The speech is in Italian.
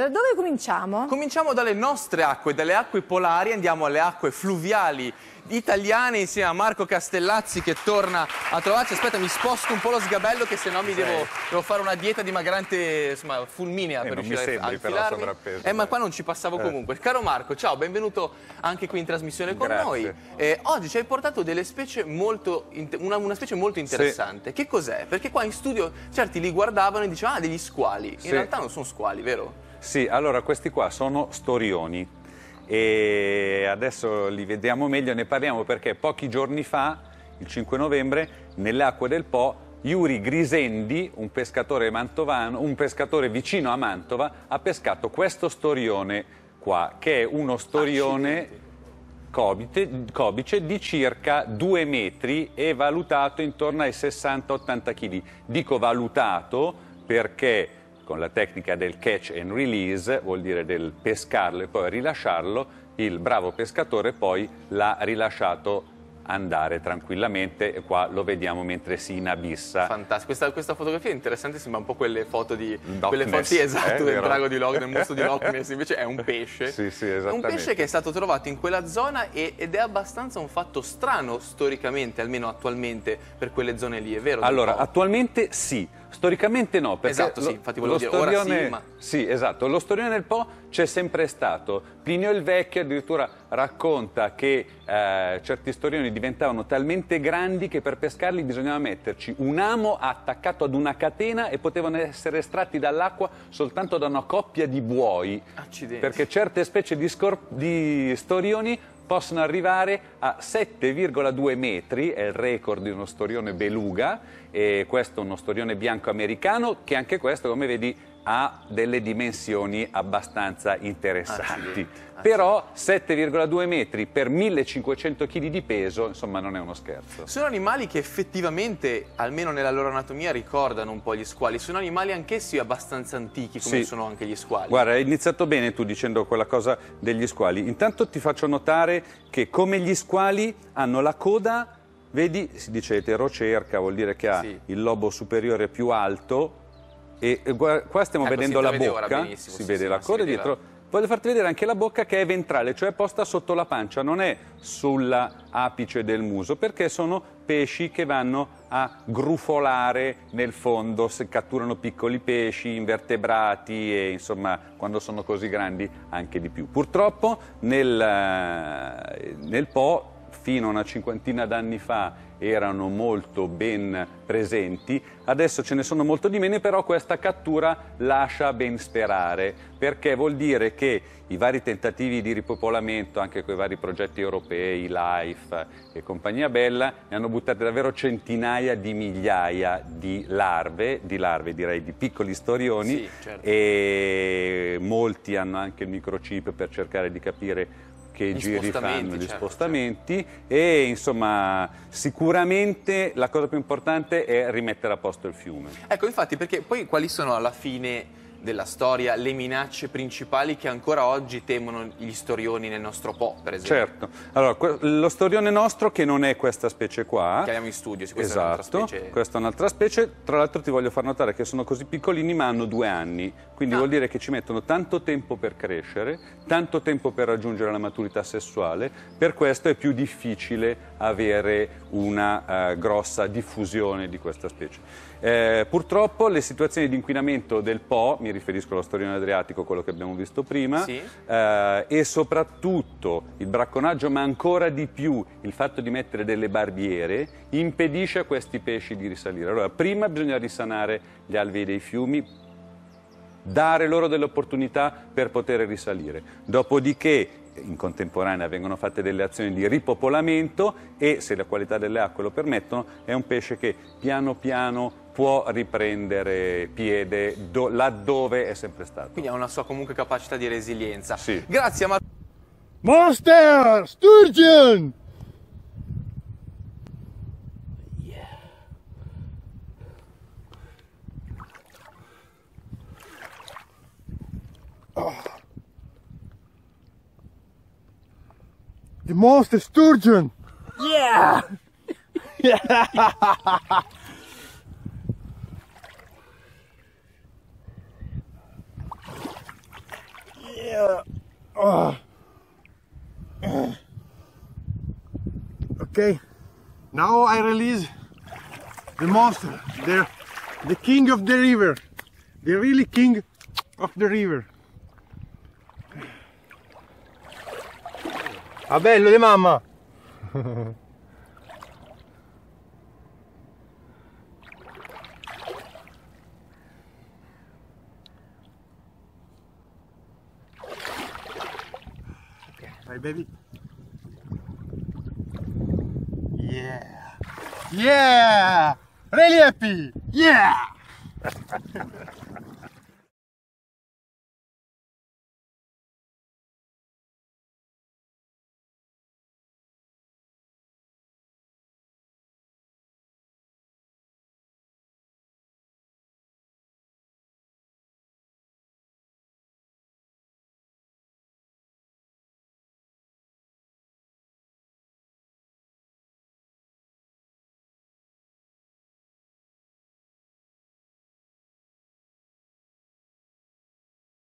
da dove cominciamo? Cominciamo dalle nostre acque, dalle acque polari, andiamo alle acque fluviali italiane insieme a Marco Castellazzi che torna a trovarci. Aspetta, mi sposto un po' lo sgabello che sennò mi devo, devo, fare una dieta dimagrante insomma, fulminea eh, per riuscire sembri, a infilarmi. Però eh, ma eh. qua non ci passavo eh. comunque. Caro Marco, ciao, benvenuto anche qui in trasmissione con Grazie. noi. Eh, oggi ci hai portato delle specie molto una, una, specie molto interessante. Sì. Che cos'è? Perché qua in studio certi li guardavano e dicevano "Ah, degli squali". In sì. realtà non sono squali, vero? Sì, allora questi qua sono storioni e adesso li vediamo meglio, ne parliamo perché pochi giorni fa, il 5 novembre, nelle acque del Po Iuri Grisendi, un pescatore, un pescatore, vicino a Mantova, ha pescato questo storione qua, che è uno storione ah, cobite, cobice di circa 2 metri e valutato intorno ai 60-80 kg. Dico valutato perché con la tecnica del catch and release, vuol dire del pescarlo e poi rilasciarlo, il bravo pescatore poi l'ha rilasciato andare tranquillamente e qua lo vediamo mentre si inabissa. Fantastico, questa, questa fotografia è interessante, sembra un po' quelle foto di Loch quelle foto, sì, eh, esatto, del vero? drago di Loch, del mostro di Loch Ness, invece è un pesce. Sì, sì, esattamente. un pesce che è stato trovato in quella zona e, ed è abbastanza un fatto strano storicamente, almeno attualmente per quelle zone lì, è vero? Allora, attualmente sì Storicamente no, perché esatto, sì, infatti volevo dire, storione, sì, ma... sì, esatto, lo storione del Po c'è sempre stato. Plinio il Vecchio addirittura racconta che eh, certi storioni diventavano talmente grandi che per pescarli bisognava metterci un amo attaccato ad una catena e potevano essere estratti dall'acqua soltanto da una coppia di buoi. Accidenti. Perché certe specie di, di storioni possono arrivare a 7,2 metri, è il record di uno storione beluga, e questo è uno storione bianco americano che anche questo, come vedi, ha delle dimensioni abbastanza interessanti. Ah, ah, Però 7,2 metri per 1500 kg di peso, insomma, non è uno scherzo. Sono animali che effettivamente, almeno nella loro anatomia, ricordano un po' gli squali. Sono animali anch'essi abbastanza antichi, come sì. sono anche gli squali. Guarda, hai iniziato bene tu dicendo quella cosa degli squali. Intanto ti faccio notare che come gli squali hanno la coda Vedi, si dice eterocerca, vuol dire che ha sì. il lobo superiore più alto e qua stiamo ecco, vedendo la bocca, si sì, vede sì, la coda dietro. Voglio farti vedere anche la bocca che è ventrale, cioè posta sotto la pancia, non è sull'apice del muso, perché sono pesci che vanno a grufolare nel fondo, se catturano piccoli pesci, invertebrati e insomma quando sono così grandi anche di più. Purtroppo nel, eh, nel Po fino a una cinquantina d'anni fa erano molto ben presenti, adesso ce ne sono molto di meno, però questa cattura lascia ben sperare, perché vuol dire che i vari tentativi di ripopolamento, anche con i vari progetti europei, LIFE e compagnia bella, ne hanno buttate davvero centinaia di migliaia di larve, di larve direi di piccoli storioni, sì, certo. e molti hanno anche il microchip per cercare di capire che gli giri fanno, gli certo, spostamenti certo. e insomma sicuramente la cosa più importante è rimettere a posto il fiume. Ecco infatti perché poi quali sono alla fine della storia le minacce principali che ancora oggi temono gli storioni nel nostro Po, per esempio? Certo, allora lo storione nostro che non è questa specie qua. Che abbiamo in studio, sì, questa esatto, è specie... questa è un'altra specie. Tra l'altro ti voglio far notare che sono così piccolini ma hanno due anni, quindi ah. vuol dire che ci mettono tanto tempo per crescere, tanto tempo per raggiungere la maturità sessuale, per questo è più difficile avere una eh, grossa diffusione di questa specie. Eh, purtroppo le situazioni di inquinamento del Po, mi riferisco allo storione adriatico, quello che abbiamo visto prima, sì. eh, e soprattutto il bracconaggio, ma ancora di più il fatto di mettere delle barbiere, impedisce a questi pesci di risalire. Allora, prima bisogna risanare gli alvei dei fiumi, dare loro delle opportunità per poter risalire. Dopodiché in contemporanea vengono fatte delle azioni di ripopolamento e se la qualità delle acque lo permettono è un pesce che piano piano può riprendere piede do, laddove è sempre stato. Quindi ha una sua comunque capacità di resilienza. Sì. Grazie a Monster! Sturgeon! The monster sturgeon! Yeah! yeah! yeah! Uh. Okay, now I release the monster, the, the king of the river, the really king of the river. Ah bello di mamma! Vai baby. Yeah. Yeah. Really happy. Yeah.